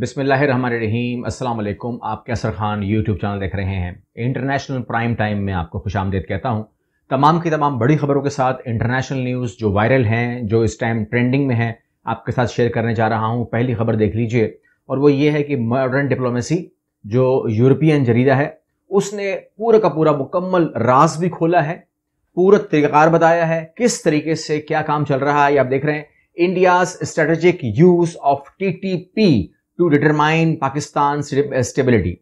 बिसमीम अल्लाम आप कैसर खान यूट्यूब चैनल देख रहे हैं इंटरनेशनल प्राइम टाइम में आपको खुश आमदेद कहता हूँ तमाम की तमाम बड़ी खबरों के साथ इंटरनेशनल न्यूज़ जो वायरल हैं जो इस टाइम ट्रेंडिंग में है आपके साथ शेयर करने जा रहा हूँ पहली खबर देख लीजिए और वो ये है कि मॉडर्न डिप्लोमेसी जो यूरोपियन जरीदा है उसने पूरा का पूरा मुकम्मल राज भी खोला है पूरा तरीक़ार बताया है किस तरीके से क्या काम चल रहा है आप देख रहे हैं India's strategic use of T to determine Pakistan stability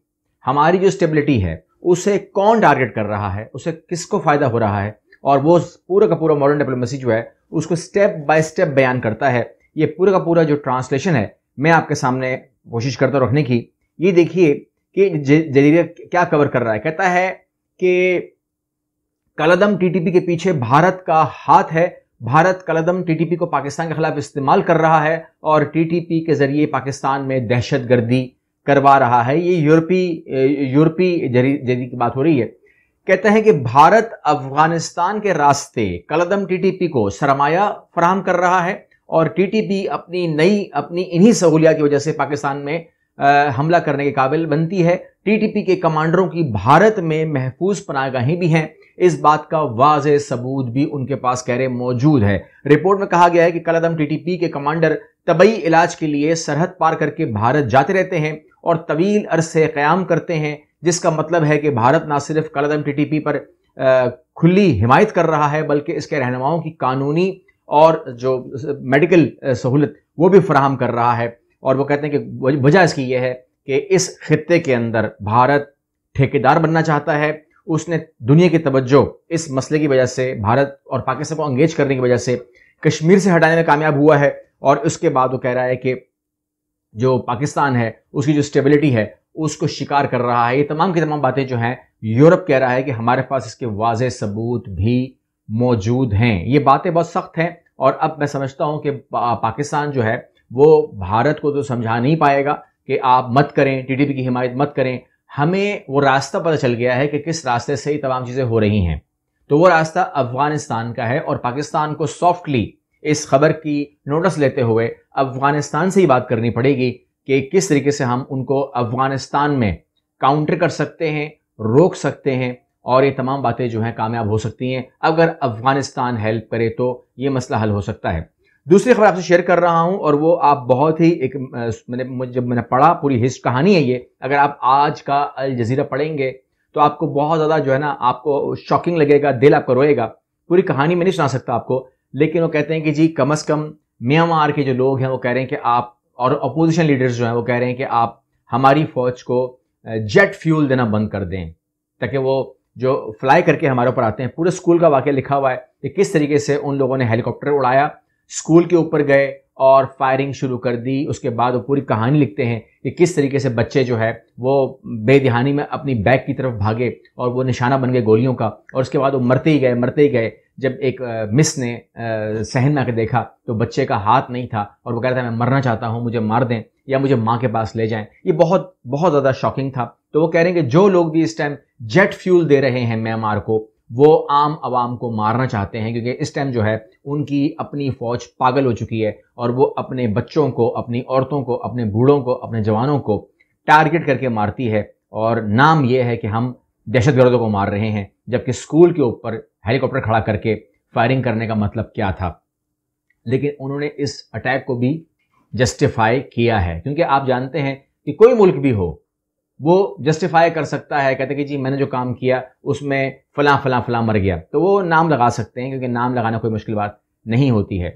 हमारी जो स्टेबिलिटी है उसे कौन टारगेट कर रहा है उसे किसको फ़ायदा हो रहा है और वो पूरा का पूरा मॉडर्न डिप्लोमेसी जो है उसको स्टेप बाय स्टेप बयान करता है ये पूरा का पूरा जो ट्रांसलेशन है मैं आपके सामने कोशिश करता हूँ रखने की ये देखिए कि जजीरिया क्या कवर कर रहा है कहता है कि कलदम टीटीपी के पीछे भारत का हाथ है भारत कलदम टीटीपी को पाकिस्तान के खिलाफ इस्तेमाल कर रहा है और टीटीपी के जरिए पाकिस्तान में दहशत गर्दी करवा रहा है ये यूरोपी यूरोपी जरी की बात हो रही है कहते हैं कि भारत अफगानिस्तान के रास्ते कलदम टीटीपी को सरमाया फराहम कर रहा है और टीटीपी अपनी नई अपनी इन्हीं सहूलियात की वजह से पाकिस्तान में आ, हमला करने के काबिल बनती है टीटीपी के कमांडरों की भारत में महफूज पनागाहें भी हैं इस बात का वाज सबूत भी उनके पास कह रहे मौजूद है रिपोर्ट में कहा गया है कि कलदम टीटीपी के कमांडर तबई इलाज के लिए सरहद पार करके भारत जाते रहते हैं और तवील अरसे क्याम करते हैं जिसका मतलब है कि भारत ना सिर्फ कलदम टीटीपी पर खुली हिमायत कर रहा है बल्कि इसके रहनुमाओं की कानूनी और जो मेडिकल सहूलत वो भी फराहम कर रहा है और वो कहते हैं कि वजह इसकी यह है कि इस खत्े के अंदर भारत ठेकेदार बनना चाहता है उसने दुनिया की तवज्जो इस मसले की वजह से भारत और पाकिस्तान को अंगेज करने की वजह से कश्मीर से हटाने में कामयाब हुआ है और उसके बाद वो कह रहा है कि जो पाकिस्तान है उसकी जो स्टेबिलिटी है उसको शिकार कर रहा है ये तमाम की तमाम बातें जो हैं यूरोप कह रहा है कि हमारे पास इसके वाज सबूत भी मौजूद हैं ये बातें बहुत सख्त हैं और अब मैं समझता हूँ कि पाकिस्तान जो है वो भारत को तो समझा नहीं पाएगा कि आप मत करें टीटीपी की हिमायत मत करें हमें वो रास्ता पता चल गया है कि किस रास्ते से ही तमाम चीज़ें हो रही हैं तो वो रास्ता अफगानिस्तान का है और पाकिस्तान को सॉफ्टली इस खबर की नोटिस लेते हुए अफगानिस्तान से ही बात करनी पड़ेगी कि किस तरीके से हम उनको अफगानिस्तान में काउंटर कर सकते हैं रोक सकते हैं और ये तमाम बातें जो हैं कामयाब हो सकती हैं अगर अफगानिस्तान हेल्प करे तो ये मसला हल हो सकता है दूसरी खबर आपसे शेयर कर रहा हूं और वो आप बहुत ही एक मैंने जब मैंने पढ़ा पूरी हिस्ट कहानी है ये अगर आप आज का अल जजीरा पढ़ेंगे तो आपको बहुत ज़्यादा जो है ना आपको शॉकिंग लगेगा दिल आपको रोएगा पूरी कहानी मैं नहीं सुना सकता आपको लेकिन वो कहते हैं कि जी कम अज़ कम म्यांमार के जो लोग हैं वो कह रहे हैं कि आप और अपोजिशन लीडर्स जो हैं वो कह रहे हैं कि आप हमारी फौज को जेट फ्यूल देना बंद कर दें ताकि वो जो फ्लाई करके हमारे ऊपर आते हैं पूरे स्कूल का वाक्य लिखा हुआ है कि किस तरीके से उन लोगों ने हेलीकॉप्टर उड़ाया स्कूल के ऊपर गए और फायरिंग शुरू कर दी उसके बाद वो पूरी कहानी लिखते हैं कि किस तरीके से बच्चे जो है वो बेदहानी में अपनी बैग की तरफ भागे और वो निशाना बन गए गोलियों का और उसके बाद वो मरते ही गए मरते ही गए जब एक मिस ने सहन में आकर देखा तो बच्चे का हाथ नहीं था और वो कह रहा था मैं मरना चाहता हूँ मुझे मार दें या मुझे माँ के पास ले जाएं ये बहुत बहुत ज़्यादा शॉकिंग था तो वो कह रहे हैं कि जो लोग भी इस टाइम जेट फ्यूल दे रहे हैं म्यांमार को वो आम आवाम को मारना चाहते हैं क्योंकि इस टाइम जो है उनकी अपनी फ़ौज पागल हो चुकी है और वो अपने बच्चों को अपनी औरतों को अपने बूढ़ों को अपने जवानों को टारगेट करके मारती है और नाम ये है कि हम दहशत गर्दों को मार रहे हैं जबकि स्कूल के ऊपर हेलीकॉप्टर खड़ा करके फायरिंग करने का मतलब क्या था लेकिन उन्होंने इस अटैक को भी जस्टिफाई किया है क्योंकि आप जानते हैं कि कोई मुल्क भी हो वो जस्टिफाई कर सकता है कहते कि जी मैंने जो काम किया उसमें फला फला फला मर गया तो वो नाम लगा सकते हैं क्योंकि नाम लगाना कोई मुश्किल बात नहीं होती है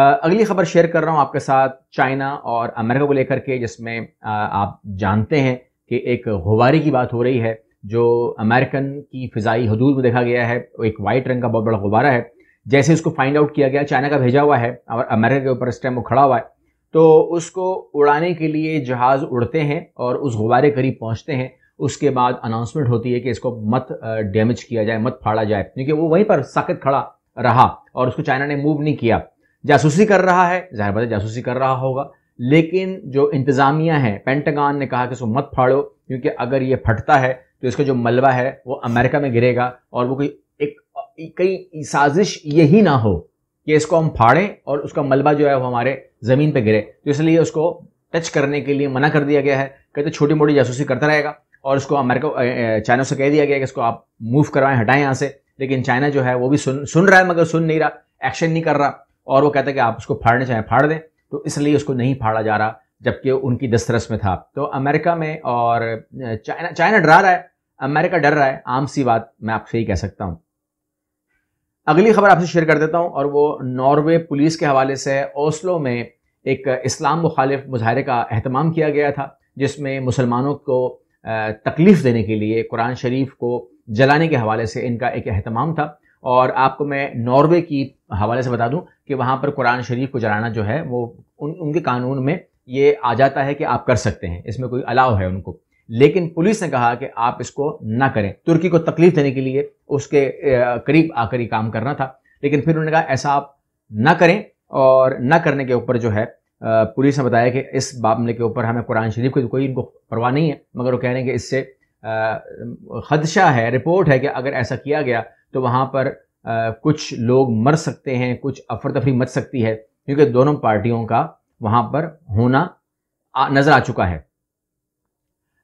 अगली खबर शेयर कर रहा हूँ आपके साथ चाइना और अमेरिका को लेकर के जिसमें आप जानते हैं कि एक गुबारी की बात हो रही है जो अमेरिकन की फ़िज़ाई हदूद में देखा गया है एक वाइट रंग का बहुत बड़ा गुब्बारा है जैसे उसको फाइंड आउट किया गया चाइना का भेजा हुआ है और अमेरिका के ऊपर इस टाइम वो खड़ा हुआ है तो उसको उड़ाने के लिए जहाज़ उड़ते हैं और उस गुब्बारे करीब पहुँचते हैं उसके बाद अनाउंसमेंट होती है कि इसको मत डैमेज किया जाए मत फाड़ा जाए क्योंकि वो वहीं पर सख्त खड़ा रहा और उसको चाइना ने मूव नहीं किया जासूसी कर रहा है जाहिर बात है जासूसी कर रहा होगा लेकिन जो इंतज़ामिया है पेंटागन ने कहा कि इसको मत फाड़ो क्योंकि अगर ये फटता है तो इसका जो मलबा है वो अमेरिका में गिरेगा और वो कोई एक कई साजिश यही ना हो कि इसको हम फाड़ें और उसका मलबा जो है वो हमारे ज़मीन पर गिरे तो इसलिए उसको टच करने के लिए मना कर दिया गया है कहते छोटी मोटी जासूसी करता रहेगा और उसको अमेरिका चाइना से कह दिया गया कि इसको आप मूव करवाएं हटाएं यहाँ से लेकिन चाइना जो है वो भी सुन सुन रहा है मगर सुन नहीं रहा एक्शन नहीं कर रहा और वो कहता है कि आप उसको फाड़ने चाहें फाड़ दें तो इसलिए उसको नहीं फाड़ा जा रहा जबकि उनकी दस्तरस में था तो अमेरिका में और चाइना चाइना डरा रहा है अमेरिका डर रहा है आम सी बात मैं आपसे ही कह सकता हूँ अगली खबर आपसे शेयर कर देता हूं और वो नॉर्वे पुलिस के हवाले से ओस्लो में एक इस्लाम मुखालिफ मुजाहरे का अहतमाम किया गया था जिसमें मुसलमानों को तकलीफ़ देने के लिए कुरान शरीफ को जलाने के हवाले से इनका एक अहतमाम था और आपको मैं नॉर्वे की हवाले से बता दूं कि वहाँ पर कुरान शरीफ को जलाना जो है वो उन उनके कानून में ये आ जाता है कि आप कर सकते हैं इसमें कोई अलाव है उनको लेकिन पुलिस ने कहा कि आप इसको ना करें तुर्की को तकलीफ देने के लिए उसके करीब आकर ही काम करना था लेकिन फिर उन्होंने कहा ऐसा आप ना करें और ना करने के ऊपर जो है पुलिस ने बताया कि इस मामले के ऊपर हमें कुरान शरीफ की तो कोई इनको परवाह नहीं है मगर वो कह रहे हैं कि इससे खदशा है रिपोर्ट है कि अगर ऐसा किया गया तो वहाँ पर आ, कुछ लोग मर सकते हैं कुछ अफर तफरी मच सकती है क्योंकि दोनों पार्टियों का वहाँ पर होना नज़र आ चुका है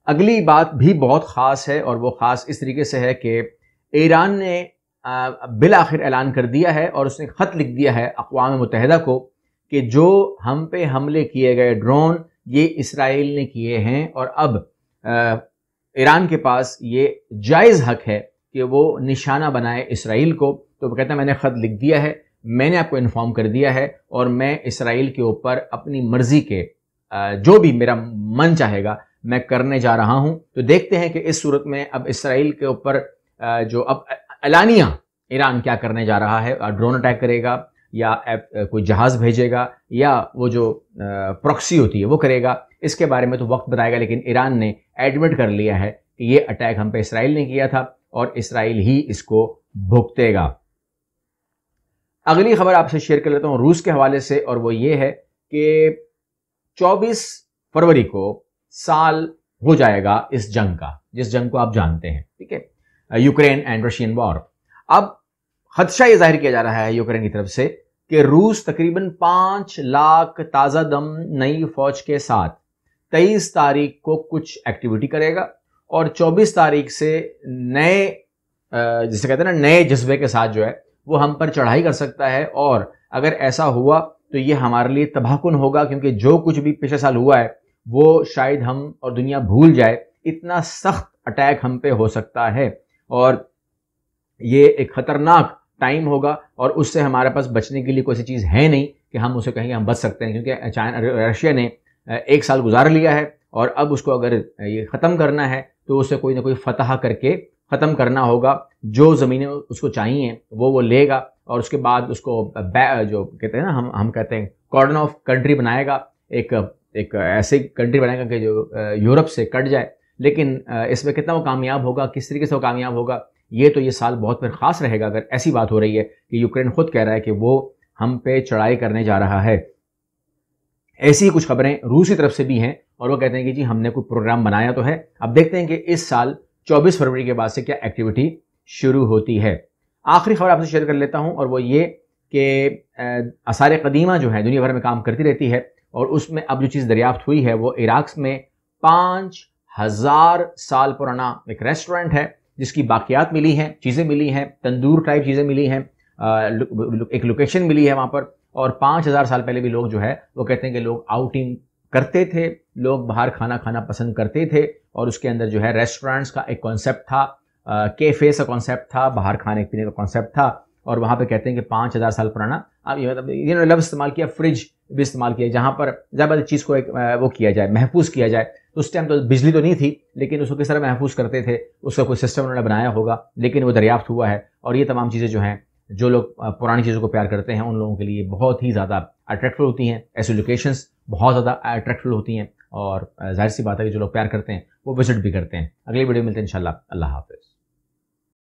अगली बात भी बहुत ख़ास है और वो ख़ास इस तरीके से है कि ईरान ने बिल आखिर ऐलान कर दिया है और उसने ख़त लिख दिया है अकवा मुतहदा को कि जो हम पे हमले किए गए ड्रोन ये इसराइल ने किए हैं और अब ईरान के पास ये जायज़ हक है कि वो निशाना बनाए इसराइल को तो वो कहता है मैंने ख़त लिख दिया है मैंने आपको इन्फॉर्म कर दिया है और मैं इसराइल के ऊपर अपनी मर्ज़ी के जो भी मेरा मन चाहेगा मैं करने जा रहा हूं तो देखते हैं कि इस सूरत में अब इसराइल के ऊपर जो अब अलानिया ईरान क्या करने जा रहा है ड्रोन अटैक करेगा या कोई जहाज़ भेजेगा या वो जो प्रॉक्सी होती है वो करेगा इसके बारे में तो वक्त बताएगा लेकिन ईरान ने एडमिट कर लिया है कि ये अटैक हम पे इसराइल ने किया था और इसराइल ही इसको भुगतेगा अगली खबर आपसे शेयर कर लेता हूँ रूस के हवाले से और वो ये है कि 24 फरवरी को साल हो जाएगा इस जंग का जिस जंग को आप जानते हैं ठीक है यूक्रेन एंड रशियन वॉर अब खदशा ये जाहिर किया जा रहा है यूक्रेन की तरफ से कि रूस तकरीबन पांच लाख ताज़ा दम नई फौज के साथ तेईस तारीख को कुछ एक्टिविटी करेगा और चौबीस तारीख से नए जिसे कहते हैं ना नए जज्बे के साथ जो है वो हम पर चढ़ाई कर सकता है और अगर ऐसा हुआ तो ये हमारे लिए तबाहकुन होगा क्योंकि जो कुछ भी पिछले साल हुआ है वो शायद हम और दुनिया भूल जाए इतना सख्त अटैक हम पे हो सकता है और ये एक ख़तरनाक टाइम होगा और उससे हमारे पास बचने के लिए कोई सी चीज़ है नहीं कि हम उसे कहेंगे हम बच सकते हैं क्योंकि चाइना रशिया ने एक साल गुजार लिया है और अब उसको अगर ये ख़त्म करना है तो उसे कोई ना कोई फतह करके ख़त्म करना होगा जो ज़मीनें उसको चाहिए वो वो लेगा और उसके बाद उसको जो कहते हैं ना हम हम कहते हैं कॉर्डन ऑफ कंट्री बनाएगा एक एक ऐसी कंट्री बनाएगा कि जो यूरोप से कट जाए लेकिन इसमें कितना वो कामयाब होगा किस तरीके से वो कामयाब होगा ये तो ये साल बहुत फिर खास रहेगा अगर ऐसी बात हो रही है कि यूक्रेन खुद कह रहा है कि वो हम पे चढ़ाई करने जा रहा है ऐसी कुछ खबरें रूस की तरफ से भी हैं और वो कहते हैं कि जी हमने कोई प्रोग्राम बनाया तो है अब देखते हैं कि इस साल 24 फरवरी के बाद से क्या एक्टिविटी शुरू होती है आखिरी खबर आपसे शेयर कर लेता हूं और वो ये कि आसार कदीमा जो है दुनिया भर में काम करती रहती है और उसमें अब जो चीज़ दरियाफ्त हुई है वो इराक में पाँच हज़ार साल पुराना एक रेस्टोरेंट है जिसकी बाकियात मिली हैं चीज़ें मिली हैं तंदूर टाइप चीज़ें मिली हैं एक लोकेशन मिली है वहाँ पर और पाँच हज़ार साल पहले भी लोग जो है वो कहते हैं कि लोग आउटिंग करते थे लोग बाहर खाना खाना पसंद करते थे और उसके अंदर जो है रेस्टोरेंट्स का एक कॉन्सेप्ट था कैफे का कॉन्सेप्ट था बाहर खाने पीने का कॉन्सेप्ट था और वहाँ पे कहते हैं कि पाँच हज़ार साल पुराना अब ये मतलब इन्होंने लफ्ज़ इस्तेमाल किया फ्रिज भी इस्तेमाल किया जहाँ पर ज़्यादा चीज़ को एक वो किया जाए महफूज किया जाए तो उस टाइम तो बिजली तो नहीं थी लेकिन उसको किस तरह महफूज करते थे उसका कोई सिस्टम उन्होंने बनाया होगा लेकिन वो दरियाफ्त हुआ है और ये तमाम चीज़ें जो हैं जो लोग पुरानी चीज़ों को प्यार करते हैं उन लोगों के लिए बहुत ही ज़्यादा अट्रैक्टिव होती हैं ऐसी लोकेशंस बहुत ज़्यादा अट्रैक्टिव होती हैं और जाहिर सी बात है कि जो लोग प्यार करते हैं वो विजिट भी करते हैं अगली वीडियो मिलते हैं इन अल्लाह हाफिज़